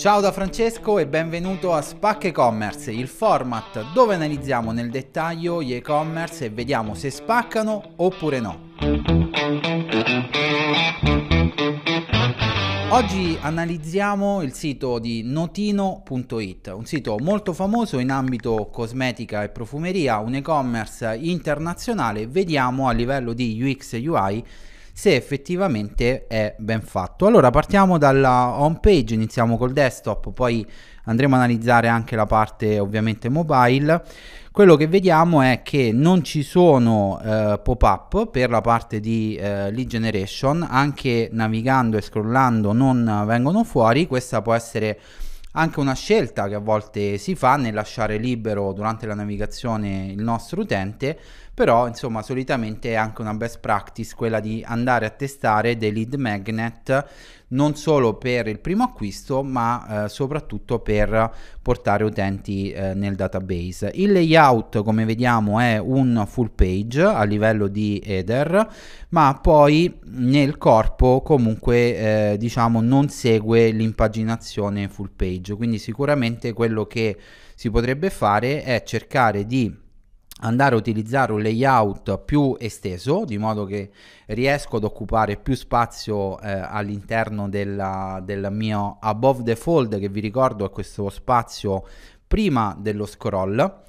Ciao da Francesco e benvenuto a Spack E-Commerce, il format dove analizziamo nel dettaglio gli e-commerce e vediamo se spaccano oppure no. Oggi analizziamo il sito di notino.it, un sito molto famoso in ambito cosmetica e profumeria, un e-commerce internazionale. Vediamo a livello di UX e UI se effettivamente è ben fatto. Allora partiamo dalla home page, iniziamo col desktop, poi andremo a analizzare anche la parte ovviamente mobile. Quello che vediamo è che non ci sono eh, pop-up per la parte di eh, lead generation, anche navigando e scrollando non vengono fuori, questa può essere anche una scelta che a volte si fa nel lasciare libero durante la navigazione il nostro utente però insomma solitamente è anche una best practice quella di andare a testare dei lead magnet non solo per il primo acquisto ma eh, soprattutto per portare utenti eh, nel database. Il layout come vediamo è un full page a livello di header ma poi nel corpo comunque eh, diciamo non segue l'impaginazione full page quindi sicuramente quello che si potrebbe fare è cercare di andare a utilizzare un layout più esteso di modo che riesco ad occupare più spazio eh, all'interno della, del mio above the fold che vi ricordo è questo spazio prima dello scroll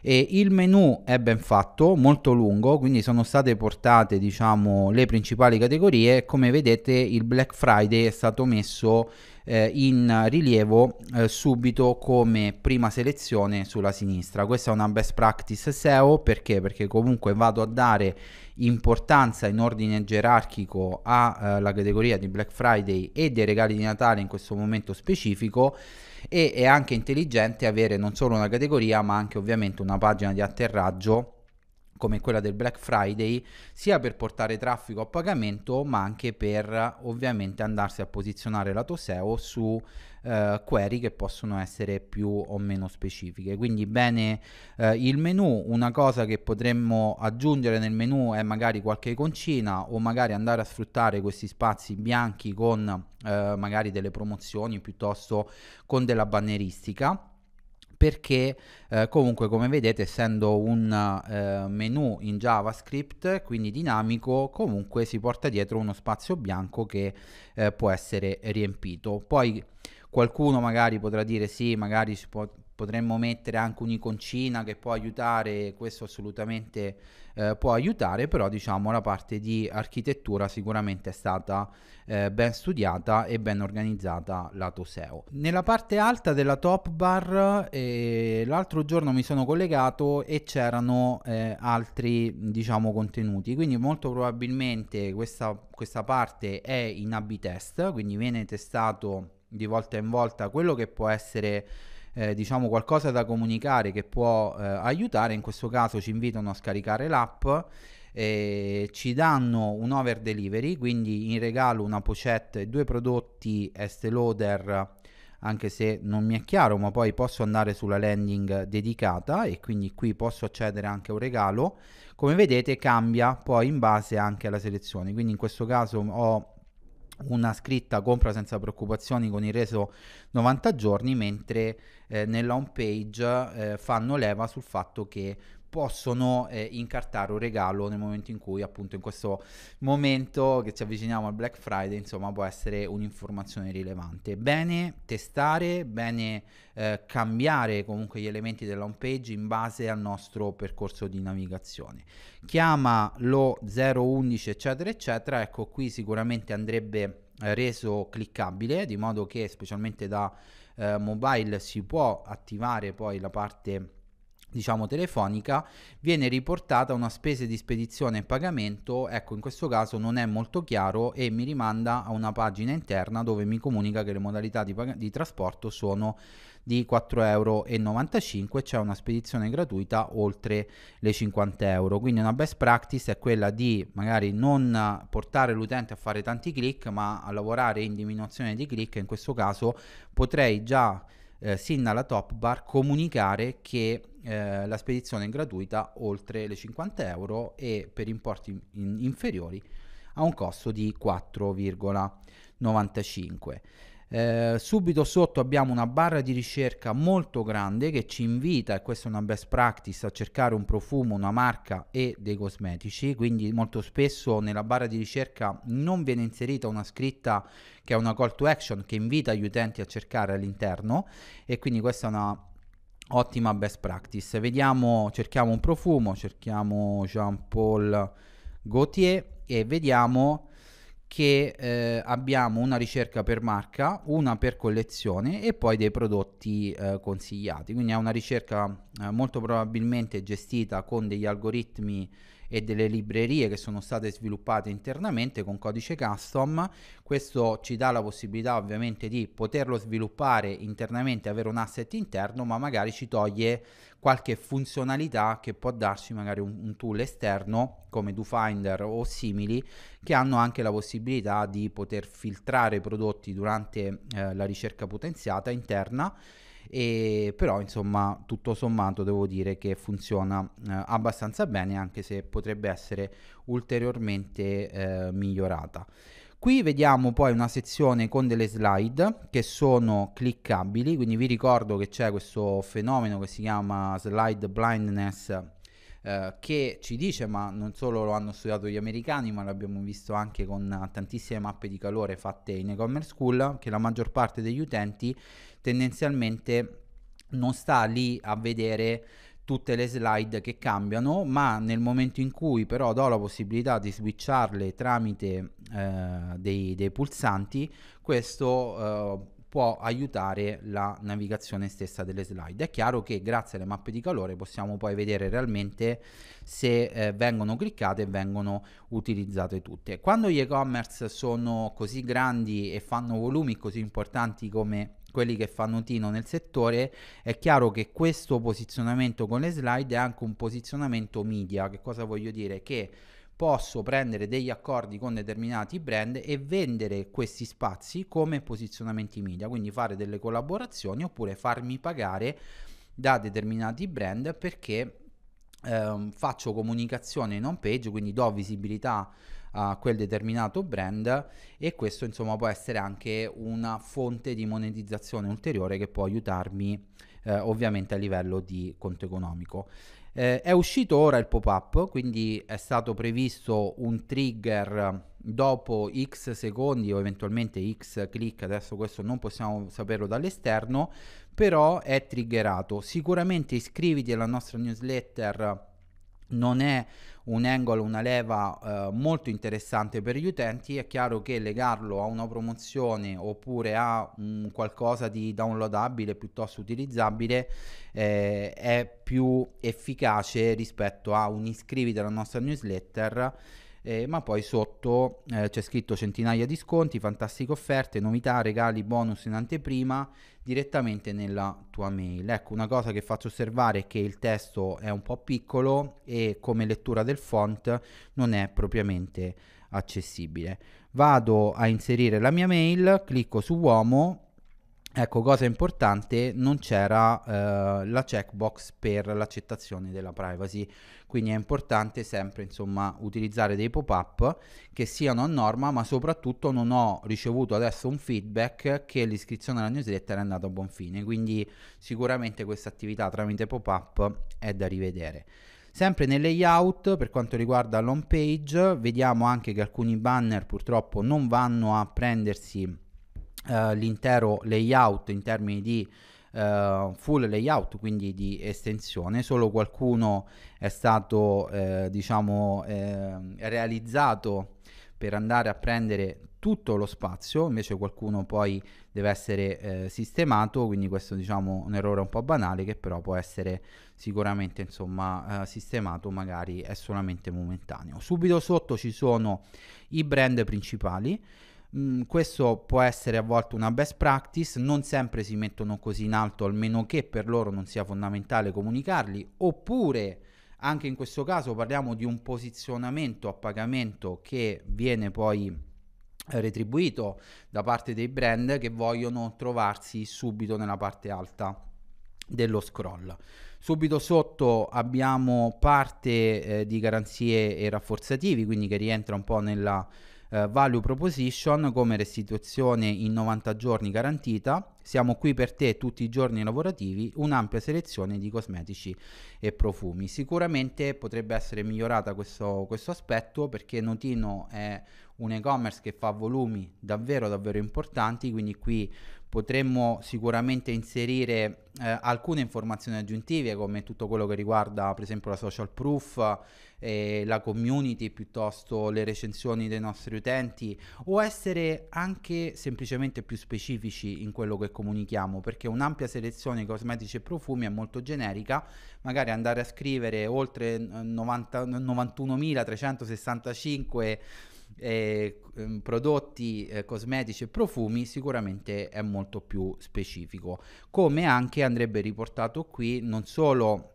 e il menu è ben fatto, molto lungo, quindi sono state portate diciamo le principali categorie come vedete il Black Friday è stato messo eh, in rilievo eh, subito come prima selezione sulla sinistra. Questa è una best practice SEO perché? Perché comunque vado a dare importanza in ordine gerarchico alla eh, categoria di Black Friday e dei regali di Natale in questo momento specifico e è anche intelligente avere non solo una categoria ma anche ovviamente una pagina di atterraggio come quella del Black Friday, sia per portare traffico a pagamento, ma anche per ovviamente andarsi a posizionare lato SEO su eh, query che possono essere più o meno specifiche. Quindi bene eh, il menu, una cosa che potremmo aggiungere nel menu è magari qualche iconcina o magari andare a sfruttare questi spazi bianchi con eh, magari delle promozioni piuttosto con della banneristica perché eh, comunque come vedete essendo un eh, menu in JavaScript, quindi dinamico, comunque si porta dietro uno spazio bianco che eh, può essere riempito. Poi qualcuno magari potrà dire sì, magari si può potremmo mettere anche un'iconcina che può aiutare, questo assolutamente eh, può aiutare, però diciamo la parte di architettura sicuramente è stata eh, ben studiata e ben organizzata lato SEO. Nella parte alta della top bar eh, l'altro giorno mi sono collegato e c'erano eh, altri diciamo contenuti, quindi molto probabilmente questa, questa parte è in A-B test, quindi viene testato di volta in volta quello che può essere eh, diciamo qualcosa da comunicare che può eh, aiutare, in questo caso ci invitano a scaricare l'app. Eh, ci danno un over delivery, quindi in regalo una pochette e due prodotti Estée Lauder anche se non mi è chiaro, ma poi posso andare sulla landing dedicata e quindi qui posso accedere anche a un regalo. Come vedete cambia poi in base anche alla selezione, quindi in questo caso ho una scritta compra senza preoccupazioni con il reso 90 giorni, mentre eh, nella home page eh, fanno leva sul fatto che possono eh, incartare un regalo nel momento in cui appunto in questo momento che ci avviciniamo al Black Friday insomma può essere un'informazione rilevante bene testare bene eh, cambiare comunque gli elementi della home page in base al nostro percorso di navigazione chiama lo 011 eccetera eccetera ecco qui sicuramente andrebbe eh, reso cliccabile di modo che specialmente da eh, mobile si può attivare poi la parte diciamo telefonica viene riportata una spesa di spedizione e pagamento ecco in questo caso non è molto chiaro e mi rimanda a una pagina interna dove mi comunica che le modalità di, pag- di trasporto sono di 4,95 euro c'è cioè una spedizione gratuita oltre le 50 euro quindi una best practice è quella di magari non portare l'utente a fare tanti click ma a lavorare in diminuzione di click in questo caso potrei già eh, sin dalla top bar comunicare che eh, la spedizione è gratuita oltre le 50 euro e per importi in- inferiori a un costo di 4,95. Eh, subito sotto abbiamo una barra di ricerca molto grande che ci invita, e questa è una best practice, a cercare un profumo, una marca e dei cosmetici, quindi molto spesso nella barra di ricerca non viene inserita una scritta che è una call to action che invita gli utenti a cercare all'interno e quindi questa è una ottima best practice. Vediamo, cerchiamo un profumo, cerchiamo Jean Paul Gaultier e vediamo che eh, abbiamo una ricerca per marca, una per collezione e poi dei prodotti eh, consigliati. Quindi è una ricerca eh, molto probabilmente gestita con degli algoritmi e delle librerie che sono state sviluppate internamente con codice custom. Questo ci dà la possibilità ovviamente di poterlo sviluppare internamente, avere un asset interno, ma magari ci toglie qualche funzionalità che può darci magari un, un tool esterno come DoFinder o simili che hanno anche la possibilità di poter filtrare i prodotti durante eh, la ricerca potenziata interna e però insomma tutto sommato devo dire che funziona eh, abbastanza bene anche se potrebbe essere ulteriormente eh, migliorata Qui vediamo poi una sezione con delle slide che sono cliccabili, quindi vi ricordo che c'è questo fenomeno che si chiama slide blindness eh, che ci dice, ma non solo lo hanno studiato gli americani, ma l'abbiamo visto anche con tantissime mappe di calore fatte in e-commerce school, che la maggior parte degli utenti tendenzialmente non sta lì a vedere tutte le slide che cambiano, ma nel momento in cui però do la possibilità di switcharle tramite eh, dei, dei, pulsanti, questo eh, può aiutare la navigazione stessa delle slide. È chiaro che grazie alle mappe di calore possiamo poi vedere realmente se eh, vengono cliccate e vengono utilizzate tutte. Quando gli e-commerce sono così grandi e fanno volumi così importanti come quelli che fanno Tino nel settore, è chiaro che questo posizionamento con le slide è anche un posizionamento media. Che cosa voglio dire? Che posso prendere degli accordi con determinati brand e vendere questi spazi come posizionamenti media, quindi fare delle collaborazioni oppure farmi pagare da determinati brand perché ehm, faccio comunicazione in home page, quindi do visibilità a quel determinato brand e questo insomma può essere anche una fonte di monetizzazione ulteriore che può aiutarmi eh, ovviamente a livello di conto economico. Eh, è uscito ora il pop-up, quindi è stato previsto un trigger dopo x secondi o eventualmente x click, adesso questo non possiamo saperlo dall'esterno, però è triggerato. Sicuramente iscriviti alla nostra newsletter non è un angle, una leva eh, molto interessante per gli utenti, è chiaro che legarlo a una promozione oppure a mh, qualcosa di downloadabile piuttosto utilizzabile eh, è più efficace rispetto a un iscriviti alla nostra newsletter eh, ma poi sotto eh, c'è scritto centinaia di sconti, fantastiche offerte, novità, regali, bonus in anteprima direttamente nella tua mail. Ecco, una cosa che faccio osservare è che il testo è un po' piccolo e come lettura del font non è propriamente accessibile. Vado a inserire la mia mail, clicco su uomo Ecco, cosa importante, non c'era eh, la checkbox per l'accettazione della privacy, quindi è importante sempre insomma, utilizzare dei pop-up che siano a norma, ma soprattutto non ho ricevuto adesso un feedback che l'iscrizione alla newsletter è andata a buon fine, quindi sicuramente questa attività tramite pop-up è da rivedere. Sempre nel layout, per quanto riguarda l'home page, vediamo anche che alcuni banner purtroppo non vanno a prendersi eh, l'intero layout in termini di Uh, full layout, quindi di estensione, solo qualcuno è stato eh, diciamo eh, realizzato per andare a prendere tutto lo spazio, invece qualcuno poi deve essere eh, sistemato, quindi questo diciamo un errore un po' banale che però può essere sicuramente insomma eh, sistemato, magari è solamente momentaneo. Subito sotto ci sono i brand principali Mm, questo può essere a volte una best practice, non sempre si mettono così in alto, almeno che per loro non sia fondamentale comunicarli, oppure anche in questo caso parliamo di un posizionamento a pagamento che viene poi eh, retribuito da parte dei brand che vogliono trovarsi subito nella parte alta dello scroll. Subito sotto abbiamo parte eh, di garanzie e rafforzativi, quindi che rientra un po' nella eh, value proposition come restituzione in 90 giorni garantita, siamo qui per te tutti i giorni lavorativi, un'ampia selezione di cosmetici e profumi. Sicuramente potrebbe essere migliorata questo, questo aspetto perché Notino è un e-commerce che fa volumi davvero davvero importanti, quindi qui potremmo sicuramente inserire eh, alcune informazioni aggiuntive come tutto quello che riguarda per esempio la social proof, eh, la community piuttosto le recensioni dei nostri utenti o essere anche semplicemente più specifici in quello che comunichiamo perché un'ampia selezione di cosmetici e profumi è molto generica, magari andare a scrivere oltre 90, eh, 91.365 eh, ehm, prodotti eh, cosmetici e profumi sicuramente è molto più specifico come anche andrebbe riportato qui non solo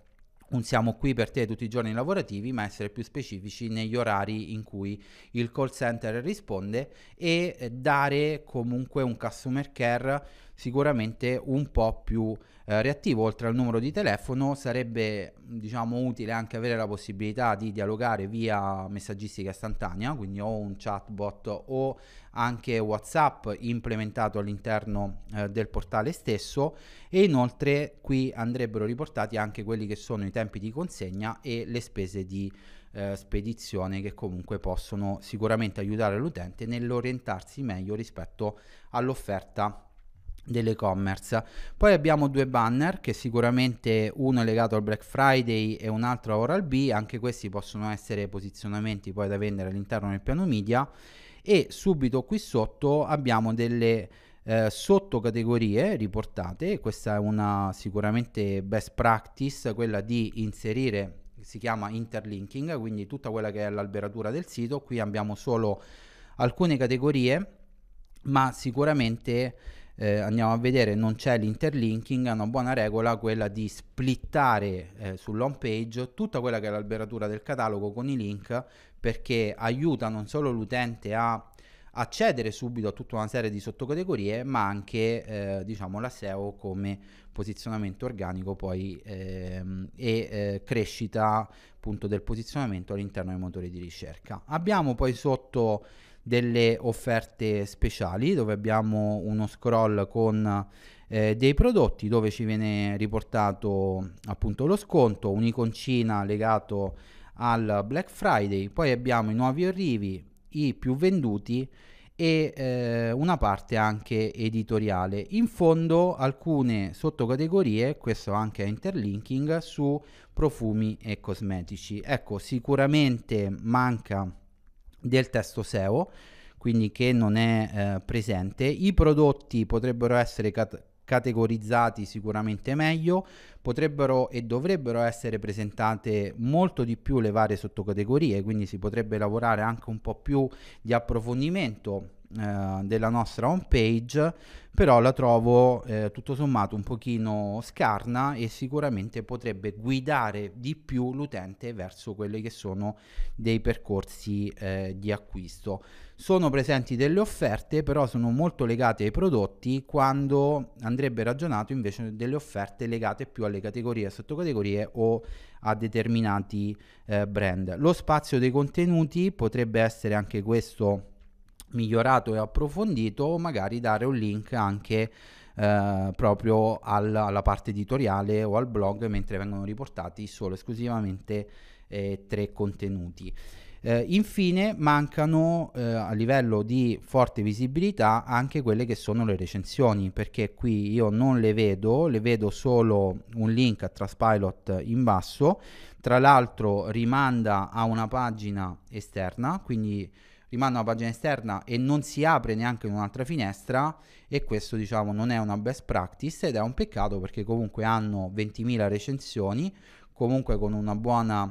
un siamo qui per te tutti i giorni lavorativi, ma essere più specifici negli orari in cui il call center risponde e eh, dare comunque un customer care sicuramente un po' più eh, reattivo oltre al numero di telefono sarebbe diciamo utile anche avere la possibilità di dialogare via messaggistica istantanea quindi o un chatbot o anche whatsapp implementato all'interno eh, del portale stesso e inoltre qui andrebbero riportati anche quelli che sono i tempi di consegna e le spese di eh, spedizione che comunque possono sicuramente aiutare l'utente nell'orientarsi meglio rispetto all'offerta dell'e-commerce. Poi abbiamo due banner che sicuramente uno è legato al Black Friday e un altro a Oral B, anche questi possono essere posizionamenti poi da vendere all'interno del piano media e subito qui sotto abbiamo delle eh, sottocategorie riportate, questa è una sicuramente best practice, quella di inserire si chiama interlinking, quindi tutta quella che è l'alberatura del sito, qui abbiamo solo alcune categorie, ma sicuramente eh, andiamo a vedere non c'è l'interlinking, è una buona regola quella di splittare eh, sull'home page tutta quella che è l'alberatura del catalogo con i link perché aiuta non solo l'utente a accedere subito a tutta una serie di sottocategorie ma anche eh, diciamo la SEO come posizionamento organico poi ehm, e eh, crescita appunto del posizionamento all'interno dei motori di ricerca abbiamo poi sotto delle offerte speciali dove abbiamo uno scroll con eh, dei prodotti dove ci viene riportato appunto lo sconto, un'iconcina legato al Black Friday, poi abbiamo i nuovi arrivi, i più venduti e eh, una parte anche editoriale. In fondo alcune sottocategorie, questo anche a interlinking, su profumi e cosmetici. Ecco, sicuramente manca del testo SEO, quindi che non è eh, presente. I prodotti potrebbero essere cat- categorizzati sicuramente meglio, potrebbero e dovrebbero essere presentate molto di più le varie sottocategorie, quindi si potrebbe lavorare anche un po' più di approfondimento eh, della nostra home page, però la trovo eh, tutto sommato un pochino scarna e sicuramente potrebbe guidare di più l'utente verso quelli che sono dei percorsi eh, di acquisto. Sono presenti delle offerte, però sono molto legate ai prodotti quando andrebbe ragionato invece delle offerte legate più alle categorie, sottocategorie o a determinati eh, brand. Lo spazio dei contenuti potrebbe essere anche questo migliorato e approfondito o magari dare un link anche eh, proprio alla, alla parte editoriale o al blog mentre vengono riportati solo esclusivamente eh, tre contenuti. Eh, infine mancano eh, a livello di forte visibilità anche quelle che sono le recensioni, perché qui io non le vedo, le vedo solo un link a Traspilot in basso, tra l'altro rimanda a una pagina esterna, quindi rimane una pagina esterna e non si apre neanche in un'altra finestra e questo diciamo non è una best practice ed è un peccato perché comunque hanno 20.000 recensioni, comunque con una buona,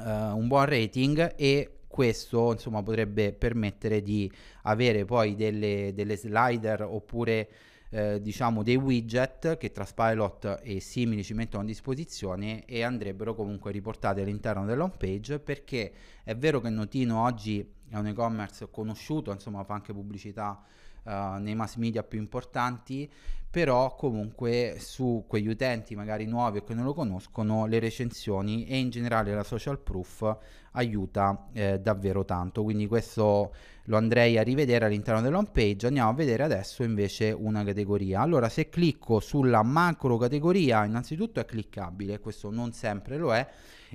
eh, un buon rating e questo insomma potrebbe permettere di avere poi delle, delle slider oppure eh, diciamo dei widget che Traspilot e simili ci mettono a disposizione e andrebbero comunque riportati all'interno dell'home page perché è vero che Notino oggi è un e-commerce conosciuto, insomma fa anche pubblicità uh, nei mass media più importanti, però comunque su quegli utenti magari nuovi o che non lo conoscono le recensioni e in generale la social proof aiuta eh, davvero tanto, quindi questo lo andrei a rivedere all'interno dell'home page, andiamo a vedere adesso invece una categoria. Allora se clicco sulla macro categoria innanzitutto è cliccabile, questo non sempre lo è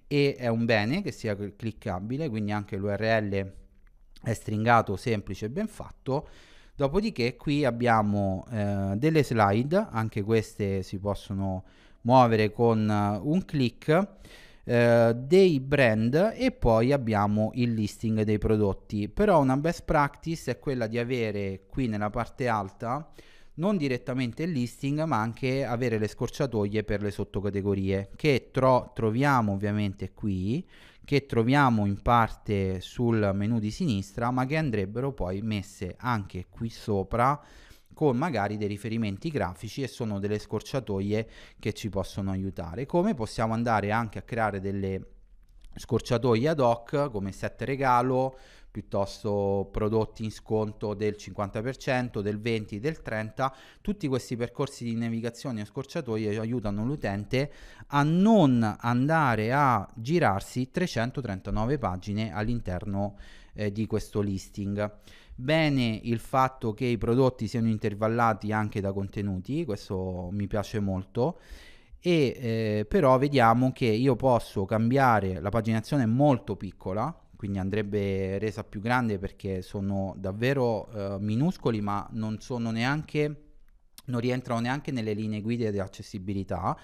e è un bene che sia cliccabile, quindi anche l'URL è stringato, semplice e ben fatto. Dopodiché qui abbiamo eh, delle slide, anche queste si possono muovere con eh, un clic, eh, dei brand e poi abbiamo il listing dei prodotti. Però una best practice è quella di avere qui nella parte alta non direttamente il listing ma anche avere le scorciatoie per le sottocategorie che tro- troviamo ovviamente qui che troviamo in parte sul menu di sinistra ma che andrebbero poi messe anche qui sopra con magari dei riferimenti grafici e sono delle scorciatoie che ci possono aiutare come possiamo andare anche a creare delle scorciatoie ad hoc come set regalo piuttosto prodotti in sconto del 50%, del 20%, del 30%, tutti questi percorsi di navigazione o scorciatoie aiutano l'utente a non andare a girarsi 339 pagine all'interno eh, di questo listing. Bene il fatto che i prodotti siano intervallati anche da contenuti, questo mi piace molto e eh, però vediamo che io posso cambiare la paginazione molto piccola quindi andrebbe resa più grande perché sono davvero eh, minuscoli ma non sono neanche non rientrano neanche nelle linee guida di accessibilità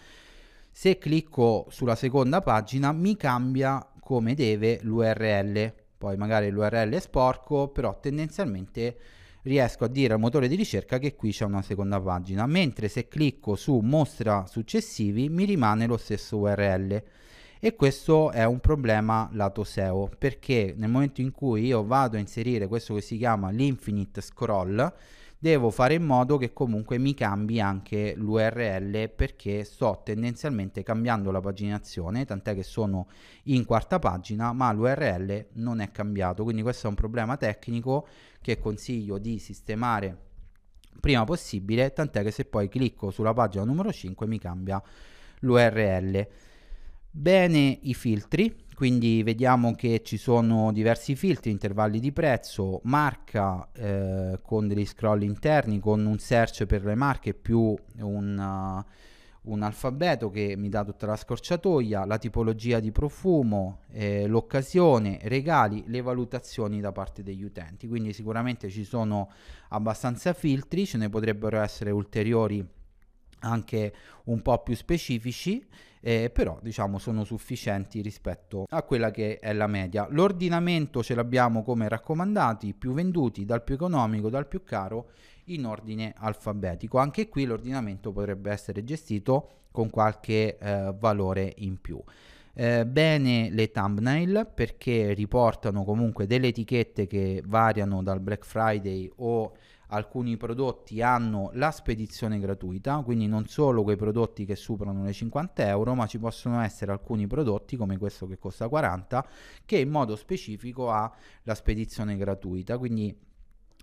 se clicco sulla seconda pagina mi cambia come deve l'url poi magari l'url è sporco però tendenzialmente riesco a dire al motore di ricerca che qui c'è una seconda pagina mentre se clicco su mostra successivi mi rimane lo stesso url e questo è un problema lato SEO perché nel momento in cui io vado a inserire questo che si chiama l'infinite scroll devo fare in modo che comunque mi cambi anche l'URL perché sto tendenzialmente cambiando la paginazione, tant'è che sono in quarta pagina, ma l'URL non è cambiato, quindi questo è un problema tecnico che consiglio di sistemare prima possibile, tant'è che se poi clicco sulla pagina numero 5 mi cambia l'URL. Bene i filtri, quindi vediamo che ci sono diversi filtri, intervalli di prezzo, marca eh, con degli scroll interni, con un search per le marche più un, eh, un alfabeto che mi dà tutta la scorciatoia, la tipologia di profumo, eh, l'occasione, regali, le valutazioni da parte degli utenti. Quindi sicuramente ci sono abbastanza filtri, ce ne potrebbero essere ulteriori anche un po' più specifici, eh, però diciamo sono sufficienti rispetto a quella che è la media. L'ordinamento ce l'abbiamo come raccomandati, più venduti, dal più economico, dal più caro, in ordine alfabetico. Anche qui l'ordinamento potrebbe essere gestito con qualche eh, valore in più. Eh, bene le thumbnail perché riportano comunque delle etichette che variano dal Black Friday o alcuni prodotti hanno la spedizione gratuita, quindi non solo quei prodotti che superano le 50 euro, ma ci possono essere alcuni prodotti come questo che costa 40, che in modo specifico ha la spedizione gratuita, quindi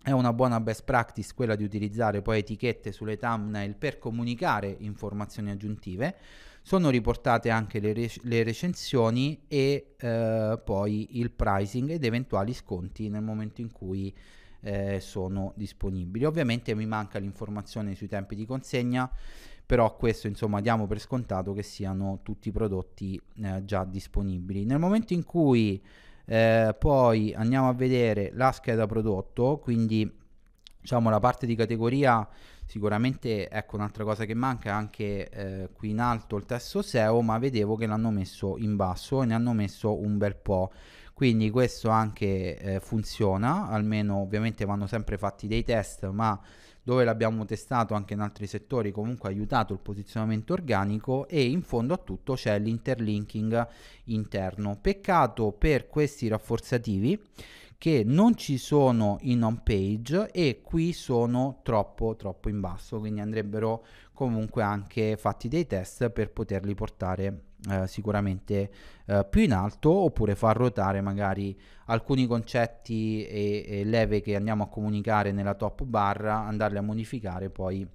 è una buona best practice quella di utilizzare poi etichette sulle thumbnail per comunicare informazioni aggiuntive. Sono riportate anche le, rec- le recensioni e eh, poi il pricing ed eventuali sconti nel momento in cui eh, sono disponibili. Ovviamente mi manca l'informazione sui tempi di consegna, però questo insomma diamo per scontato che siano tutti i prodotti eh, già disponibili. Nel momento in cui eh, poi andiamo a vedere la scheda prodotto, quindi diciamo la parte di categoria sicuramente ecco un'altra cosa che manca anche eh, qui in alto il testo SEO ma vedevo che l'hanno messo in basso e ne hanno messo un bel po' quindi questo anche eh, funziona, almeno ovviamente vanno sempre fatti dei test, ma dove l'abbiamo testato anche in altri settori comunque ha aiutato il posizionamento organico e in fondo a tutto c'è l'interlinking interno. Peccato per questi rafforzativi che non ci sono in home page e qui sono troppo troppo in basso, quindi andrebbero comunque anche fatti dei test per poterli portare eh, sicuramente eh, più in alto oppure far ruotare magari alcuni concetti e, e leve che andiamo a comunicare nella top bar, andarle a modificare poi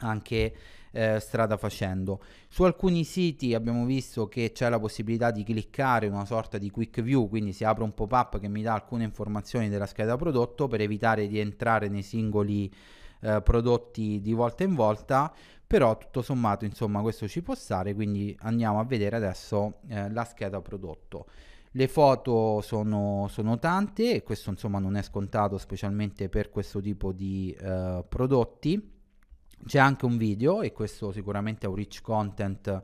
anche eh, strada facendo. Su alcuni siti abbiamo visto che c'è la possibilità di cliccare una sorta di quick view, quindi si apre un pop-up che mi dà alcune informazioni della scheda prodotto per evitare di entrare nei singoli eh, prodotti di volta in volta, però tutto sommato insomma questo ci può stare, quindi andiamo a vedere adesso eh, la scheda prodotto. Le foto sono, sono, tante e questo insomma non è scontato specialmente per questo tipo di eh, prodotti. C'è anche un video e questo sicuramente è un rich content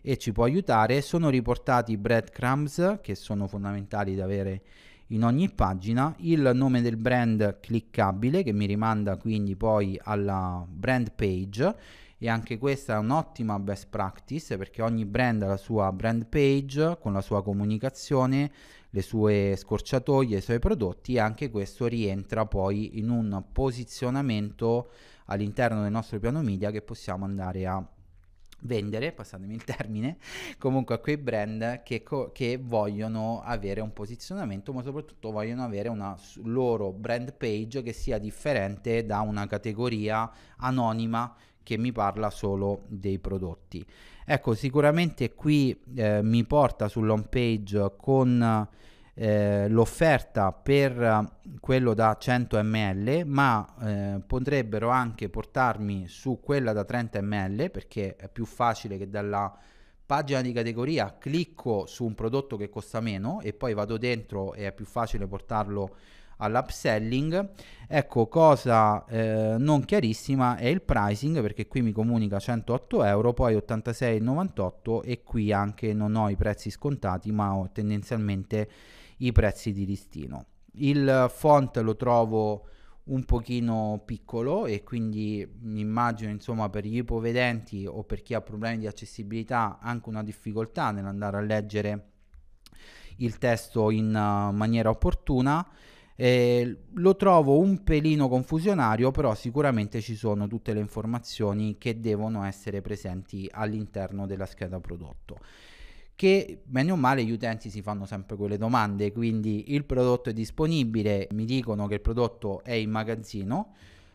e ci può aiutare. Sono riportati i breadcrumbs che sono fondamentali da avere in ogni pagina, il nome del brand cliccabile che mi rimanda quindi poi alla brand page e anche questa è un'ottima best practice perché ogni brand ha la sua brand page con la sua comunicazione, le sue scorciatoie, i suoi prodotti e anche questo rientra poi in un posizionamento all'interno del nostro piano media che possiamo andare a vendere, passatemi il termine, comunque a quei brand che, co- che, vogliono avere un posizionamento, ma soprattutto vogliono avere una loro brand page che sia differente da una categoria anonima che mi parla solo dei prodotti. Ecco, sicuramente qui eh, mi porta sull'home page con eh, l'offerta per eh, quello da 100 ml, ma eh, potrebbero anche portarmi su quella da 30 ml perché è più facile che dalla pagina di categoria clicco su un prodotto che costa meno e poi vado dentro e è più facile portarlo all'upselling. Ecco, cosa eh, non chiarissima è il pricing, perché qui mi comunica 108 euro, poi 86,98 e qui anche non ho i prezzi scontati, ma ho tendenzialmente i prezzi di listino. Il font lo trovo un pochino piccolo e quindi mi immagino insomma per gli ipovedenti o per chi ha problemi di accessibilità anche una difficoltà nell'andare a leggere il testo in eh, maniera opportuna. Eh, lo trovo un pelino confusionario, però sicuramente ci sono tutte le informazioni che devono essere presenti all'interno della scheda prodotto che meno male gli utenti si fanno sempre quelle domande, quindi il prodotto è disponibile, mi dicono che il prodotto è in magazzino,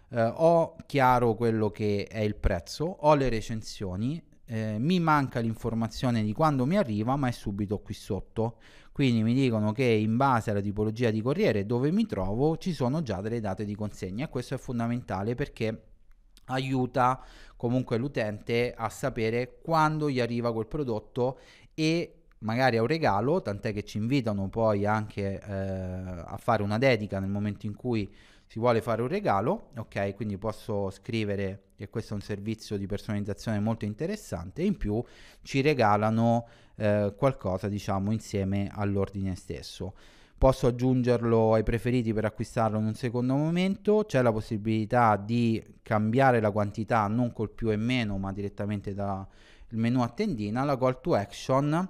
eh, ho chiaro quello che è il prezzo, ho le recensioni, eh, mi manca l'informazione di quando mi arriva, ma è subito qui sotto. Quindi mi dicono che in base alla tipologia di corriere dove mi trovo ci sono già delle date di consegna e questo è fondamentale perché aiuta comunque l'utente a sapere quando gli arriva quel prodotto e magari a un regalo, tant'è che ci invitano poi anche eh, a fare una dedica nel momento in cui si vuole fare un regalo, ok? Quindi posso scrivere che questo è un servizio di personalizzazione molto interessante e in più ci regalano eh, qualcosa, diciamo, insieme all'ordine stesso. Posso aggiungerlo ai preferiti per acquistarlo in un secondo momento, c'è la possibilità di cambiare la quantità non col più e meno, ma direttamente da il menu a tendina, la call to action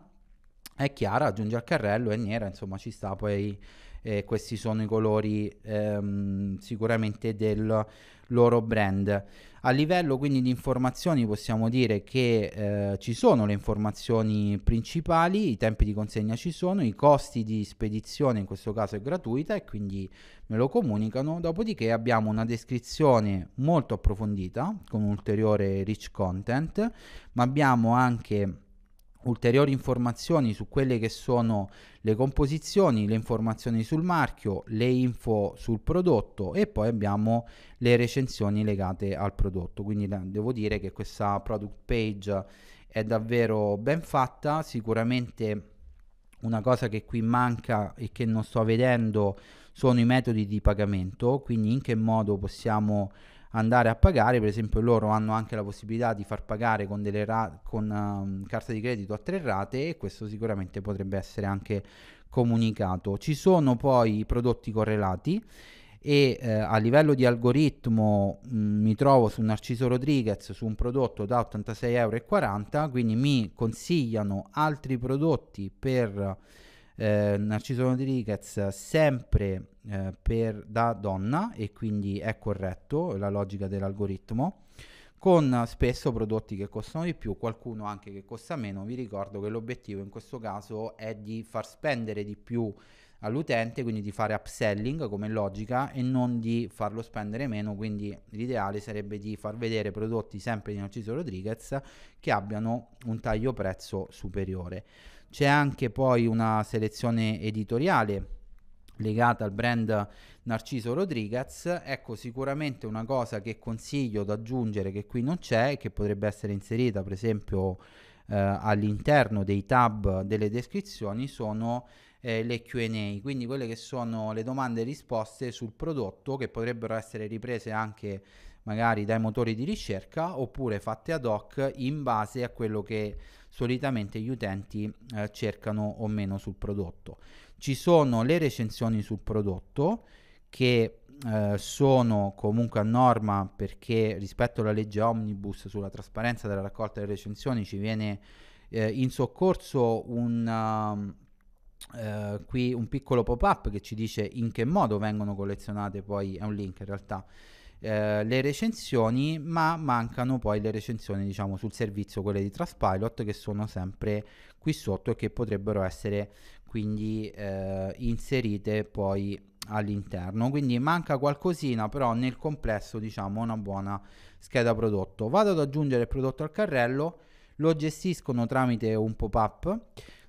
è chiara, aggiunge al carrello, è nera, insomma ci sta, poi eh, questi sono i colori ehm, sicuramente del loro brand. A livello quindi di informazioni possiamo dire che eh, ci sono le informazioni principali, i tempi di consegna ci sono, i costi di spedizione in questo caso è gratuita e quindi me lo comunicano, dopodiché abbiamo una descrizione molto approfondita con ulteriore rich content, ma abbiamo anche ulteriori informazioni su quelle che sono le composizioni, le informazioni sul marchio, le info sul prodotto e poi abbiamo le recensioni legate al prodotto. Quindi devo dire che questa product page è davvero ben fatta, sicuramente una cosa che qui manca e che non sto vedendo sono i metodi di pagamento, quindi in che modo possiamo andare a pagare, per esempio loro hanno anche la possibilità di far pagare con, delle ra- con um, ehm, carta di credito a tre rate e questo sicuramente potrebbe essere anche comunicato. Ci sono poi i prodotti correlati e eh, a livello di algoritmo mh, mi trovo su Narciso Rodriguez su un prodotto da 86,40 euro, quindi mi consigliano altri prodotti per eh, Narciso Rodriguez sempre eh, per, da donna e quindi è corretto la logica dell'algoritmo con spesso prodotti che costano di più, qualcuno anche che costa meno. Vi ricordo che l'obiettivo in questo caso è di far spendere di più all'utente, quindi di fare upselling come logica e non di farlo spendere meno, quindi l'ideale sarebbe di far vedere prodotti sempre di Narciso Rodriguez che abbiano un taglio prezzo superiore. C'è anche poi una selezione editoriale legata al brand Narciso Rodriguez, ecco sicuramente una cosa che consiglio da aggiungere che qui non c'è, e che potrebbe essere inserita per esempio eh, all'interno dei tab delle descrizioni, sono eh, le QA, quindi quelle che sono le domande e risposte sul prodotto che potrebbero essere riprese anche magari dai motori di ricerca oppure fatte ad hoc in base a quello che solitamente gli utenti eh, cercano o meno sul prodotto. Ci sono le recensioni sul prodotto che eh, sono comunque a norma perché rispetto alla legge omnibus sulla trasparenza della raccolta delle recensioni ci viene eh, in soccorso un, Uh, qui un piccolo pop-up che ci dice in che modo vengono collezionate, poi è un link in realtà eh, le recensioni, ma mancano poi le recensioni diciamo sul servizio, quelle di Trustpilot, che sono sempre qui sotto e che potrebbero essere quindi eh, inserite poi all'interno quindi manca qualcosina però nel complesso diciamo una buona scheda prodotto vado ad aggiungere il prodotto al carrello lo gestiscono tramite un pop up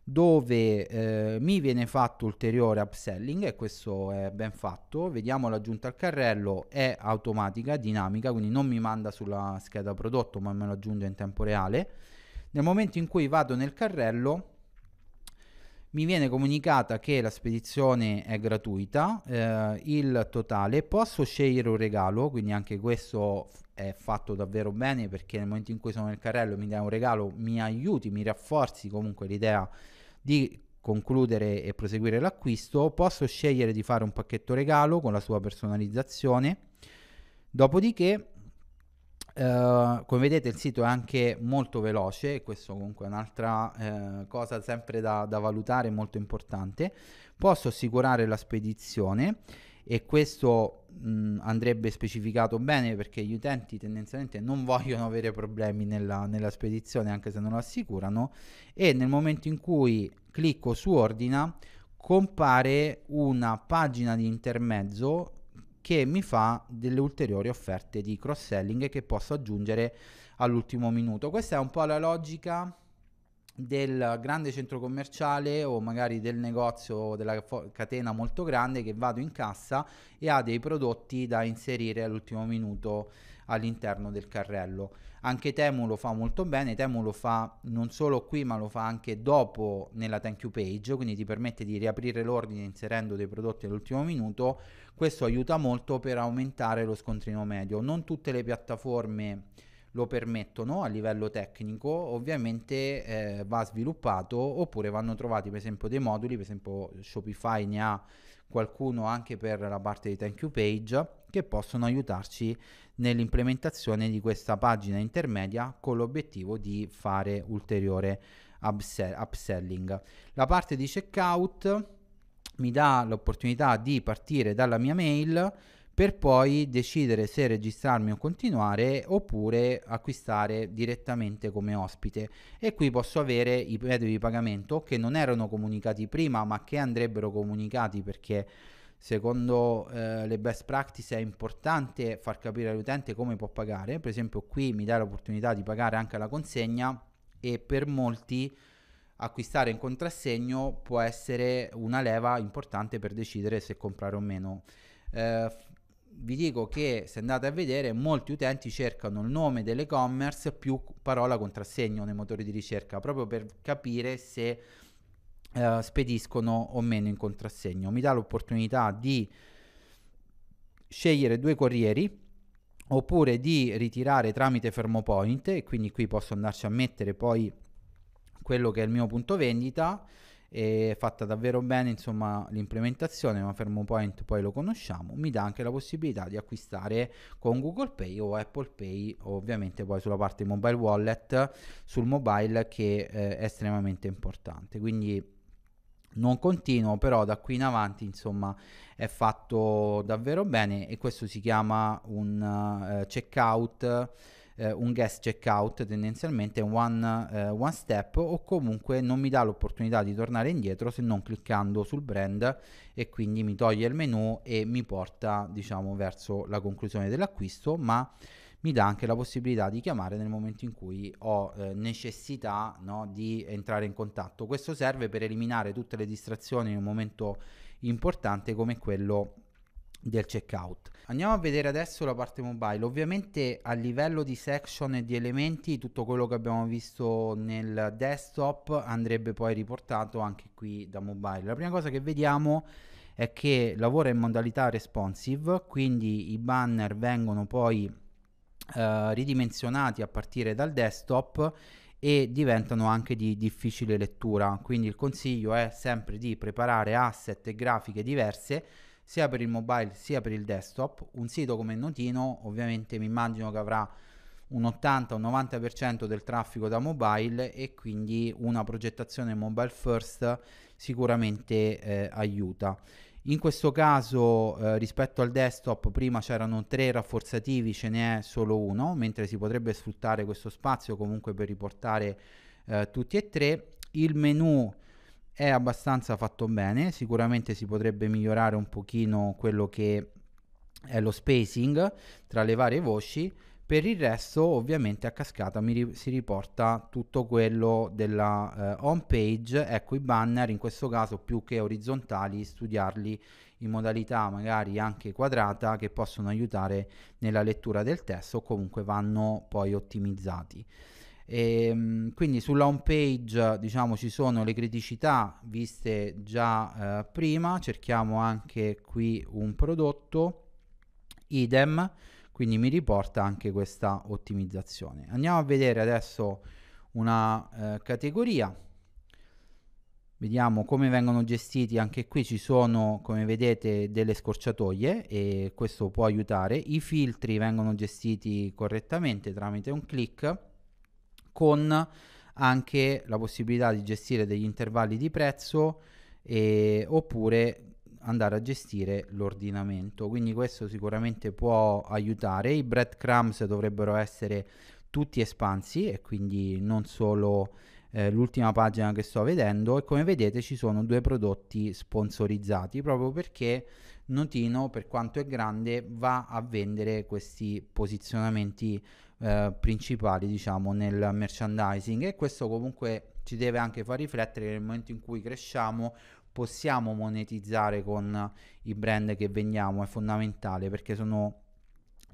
dove eh, mi viene fatto ulteriore upselling e questo è ben fatto vediamo l'aggiunta al carrello è automatica dinamica quindi non mi manda sulla scheda prodotto ma me lo aggiunge in tempo reale nel momento in cui vado nel carrello mi viene comunicata che la spedizione è gratuita, eh, il totale, posso scegliere un regalo, quindi anche questo è fatto davvero bene perché nel momento in cui sono nel carrello mi dai un regalo, mi aiuti, mi rafforzi comunque l'idea di concludere e proseguire l'acquisto, posso scegliere di fare un pacchetto regalo con la sua personalizzazione. Dopodiché, eh, come vedete, il sito è anche molto veloce, e questo comunque è un'altra eh, cosa sempre da, da valutare, molto importante. Posso assicurare la spedizione e questo mh, andrebbe specificato bene perché gli utenti tendenzialmente non vogliono avere problemi nella, nella spedizione anche se non lo assicurano e nel momento in cui clicco su ordina compare una pagina di intermezzo che mi fa delle ulteriori offerte di cross selling che posso aggiungere all'ultimo minuto questa è un po' la logica del grande centro commerciale o magari del negozio della fo- catena molto grande che vado in cassa e ha dei prodotti da inserire all'ultimo minuto all'interno del carrello. Anche Temu lo fa molto bene, Temu lo fa non solo qui ma lo fa anche dopo nella thank you page, quindi ti permette di riaprire l'ordine inserendo dei prodotti all'ultimo minuto, questo aiuta molto per aumentare lo scontrino medio. Non tutte le piattaforme lo permettono a livello tecnico, ovviamente eh, va sviluppato oppure vanno trovati per esempio dei moduli, per esempio Shopify ne ha qualcuno anche per la parte di thank you page che possono aiutarci nell'implementazione di questa pagina intermedia con l'obiettivo di fare ulteriore upsell- upselling. La parte di checkout mi dà l'opportunità di partire dalla mia mail per poi decidere se registrarmi o continuare oppure acquistare direttamente come ospite e qui posso avere i metodi di pagamento che non erano comunicati prima ma che andrebbero comunicati perché secondo eh, le best practice è importante far capire all'utente come può pagare per esempio qui mi dà l'opportunità di pagare anche la consegna e per molti acquistare in contrassegno può essere una leva importante per decidere se comprare o meno eh, vi dico che se andate a vedere molti utenti cercano il nome dell'e-commerce più parola contrassegno nei motori di ricerca proprio per capire se eh, spediscono o meno in contrassegno. Mi dà l'opportunità di scegliere due corrieri oppure di ritirare tramite fermopoint e quindi qui posso andarci a mettere poi quello che è il mio punto vendita è fatta davvero bene insomma l'implementazione ma Fermopoint poi lo conosciamo mi dà anche la possibilità di acquistare con Google Pay o Apple Pay ovviamente poi sulla parte mobile wallet sul mobile che eh, è estremamente importante quindi non continuo però da qui in avanti insomma è fatto davvero bene e questo si chiama un uh, checkout eh, un guest checkout tendenzialmente one, eh, one step o comunque non mi dà l'opportunità di tornare indietro se non cliccando sul brand e quindi mi toglie il menu e mi porta diciamo verso la conclusione dell'acquisto ma mi dà anche la possibilità di chiamare nel momento in cui ho eh, necessità no, di entrare in contatto. Questo serve per eliminare tutte le distrazioni in un momento importante come quello del checkout. Andiamo a vedere adesso la parte mobile. Ovviamente a livello di section e di elementi tutto quello che abbiamo visto nel desktop andrebbe poi riportato anche qui da mobile. La prima cosa che vediamo è che lavora in modalità responsive, quindi i banner vengono poi eh, ridimensionati a partire dal desktop e diventano anche di difficile lettura. Quindi il consiglio è sempre di preparare asset e grafiche diverse sia per il mobile sia per il desktop. Un sito come Notino ovviamente mi immagino che avrà un 80 o 90% del traffico da mobile e quindi una progettazione mobile first sicuramente eh, aiuta. In questo caso eh, rispetto al desktop prima c'erano tre rafforzativi, ce n'è solo uno, mentre si potrebbe sfruttare questo spazio comunque per riportare eh, tutti e tre. Il menu è abbastanza fatto bene, sicuramente si potrebbe migliorare un pochino quello che è lo spacing tra le varie voci, per il resto ovviamente a cascata ri- si riporta tutto quello della eh, home page, ecco i banner in questo caso più che orizzontali, studiarli in modalità magari anche quadrata che possono aiutare nella lettura del testo o comunque vanno poi ottimizzati. E, ehm, quindi sulla home page diciamo ci sono le criticità viste già eh, prima, cerchiamo anche qui un prodotto, idem, quindi mi riporta anche questa ottimizzazione. Andiamo a vedere adesso una eh, categoria, vediamo come vengono gestiti, anche qui ci sono come vedete delle scorciatoie e questo può aiutare, i filtri vengono gestiti correttamente tramite un click con anche la possibilità di gestire degli intervalli di prezzo e, oppure andare a gestire l'ordinamento. Quindi questo sicuramente può aiutare. I breadcrumbs dovrebbero essere tutti espansi e quindi non solo eh, l'ultima pagina che sto vedendo e come vedete ci sono due prodotti sponsorizzati proprio perché Notino, per quanto è grande, va a vendere questi posizionamenti eh, principali, diciamo, nel merchandising e questo comunque ci deve anche far riflettere nel momento in cui cresciamo possiamo monetizzare con i brand che vendiamo, è fondamentale perché sono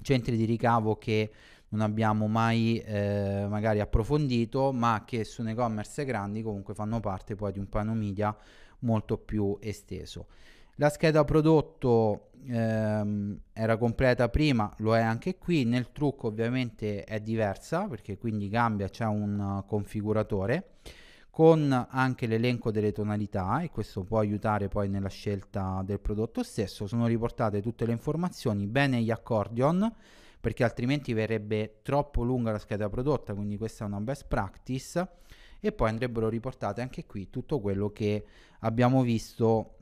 centri di ricavo che non abbiamo mai eh, magari approfondito, ma che su e-commerce grandi comunque fanno parte poi di un piano media molto più esteso. La scheda prodotto ehm, era completa prima, lo è anche qui, nel trucco ovviamente è diversa perché quindi cambia, c'è un eh, configuratore con anche l'elenco delle tonalità e questo può aiutare poi nella scelta del prodotto stesso. Sono riportate tutte le informazioni, bene gli accordion perché altrimenti verrebbe troppo lunga la scheda prodotta, quindi questa è una best practice e poi andrebbero riportate anche qui tutto quello che abbiamo visto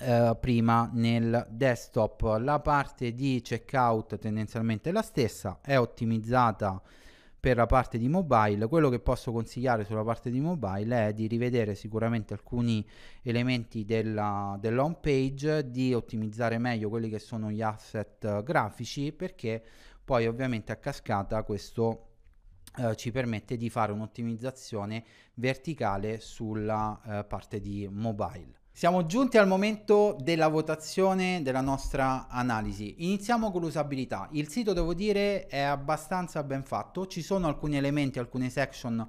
eh, prima nel desktop. La parte di checkout tendenzialmente è la stessa, è ottimizzata per la parte di mobile. Quello che posso consigliare sulla parte di mobile è di rivedere sicuramente alcuni elementi della, dell'home page, di ottimizzare meglio quelli che sono gli asset grafici, perché poi ovviamente a cascata questo eh, ci permette di fare un'ottimizzazione verticale sulla eh, parte di mobile. Siamo giunti al momento della votazione della nostra analisi. Iniziamo con l'usabilità. Il sito, devo dire, è abbastanza ben fatto. Ci sono alcuni elementi, alcune section,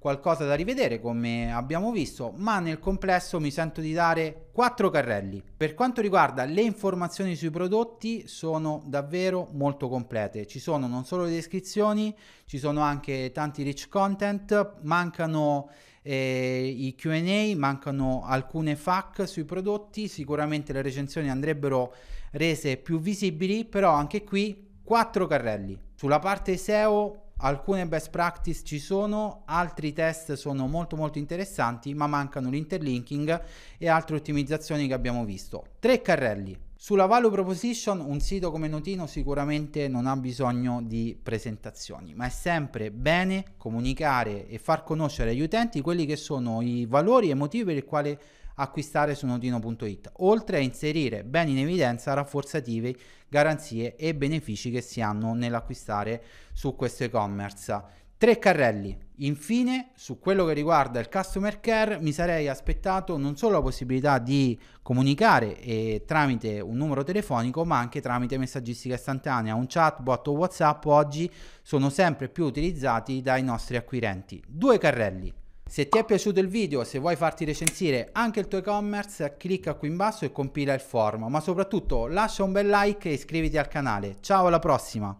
qualcosa da rivedere, come abbiamo visto, ma nel complesso mi sento di dare quattro carrelli. Per quanto riguarda le informazioni sui prodotti, sono davvero molto complete. Ci sono non solo le descrizioni, ci sono anche tanti rich content, mancano eh, i QA, mancano alcune FAQ sui prodotti, sicuramente le recensioni andrebbero rese più visibili, però anche qui quattro carrelli. Sulla parte SEO alcune best practice ci sono, altri test sono molto molto interessanti, ma mancano l'interlinking e altre ottimizzazioni che abbiamo visto. Tre carrelli, sulla value proposition un sito come Notino sicuramente non ha bisogno di presentazioni, ma è sempre bene comunicare e far conoscere agli utenti quelli che sono i valori e i motivi per i quali acquistare su notino.it, oltre a inserire bene in evidenza rafforzative, garanzie e benefici che si hanno nell'acquistare su questo e-commerce. Tre carrelli, Infine, su quello che riguarda il customer care, mi sarei aspettato non solo la possibilità di comunicare eh, tramite un numero telefonico, ma anche tramite messaggistica istantanea. Un chatbot o WhatsApp oggi sono sempre più utilizzati dai nostri acquirenti. Due carrelli. Se ti è piaciuto il video, se vuoi farti recensire anche il tuo e-commerce, clicca qui in basso e compila il form, ma soprattutto lascia un bel like e iscriviti al canale. Ciao, alla prossima!